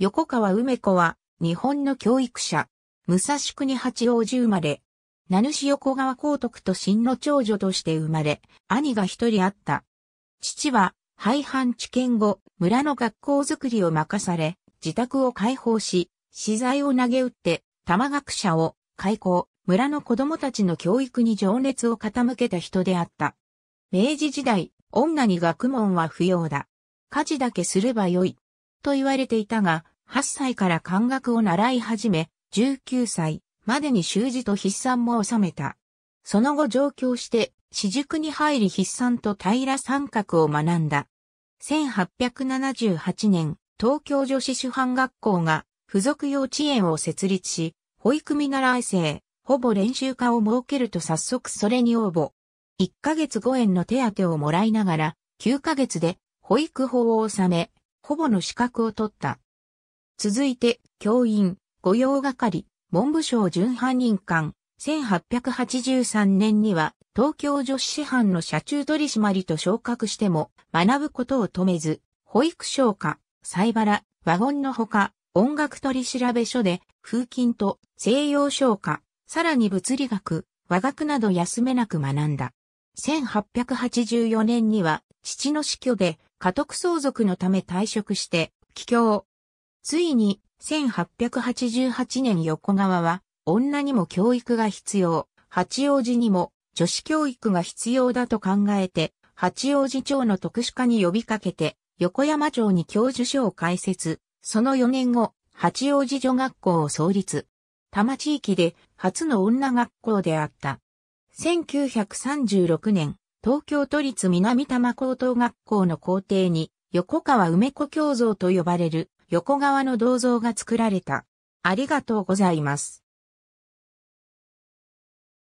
横川梅子は、日本の教育者、武蔵国八王子生まれ、名主横川光徳と真の長女として生まれ、兄が一人あった。父は、廃藩置県後、村の学校づくりを任され、自宅を開放し、資材を投げ打って、玉学者を開校、村の子供たちの教育に情熱を傾けた人であった。明治時代、女に学問は不要だ。家事だけすればよい。と言われていたが、8歳から漢学を習い始め、19歳までに習字と筆算も収めた。その後上京して、私塾に入り筆算と平三角を学んだ。1878年、東京女子主犯学校が付属幼稚園を設立し、保育見習い生、ほぼ練習家を設けると早速それに応募。1ヶ月5円の手当をもらいながら、9ヶ月で保育法を収め、保ぼの資格を取った。続いて、教員、御用係、文部省準犯人官、1883年には、東京女子師範の社中取締りと昇格しても、学ぶことを止めず、保育省下、西原、ワゴンのほか、音楽取調所で、風琴と西洋商科、さらに物理学、和学など休めなく学んだ。1884年には、父の死去で、家督相続のため退職して、帰郷。ついに、1888年横川は、女にも教育が必要、八王子にも女子教育が必要だと考えて、八王子町の特殊化に呼びかけて、横山町に教授所を開設、その4年後、八王子女学校を創立。多摩地域で初の女学校であった。1936年、東京都立南多摩高等学校の校庭に、横川梅子胸像と呼ばれる横川の銅像が作られた。ありがとうございます。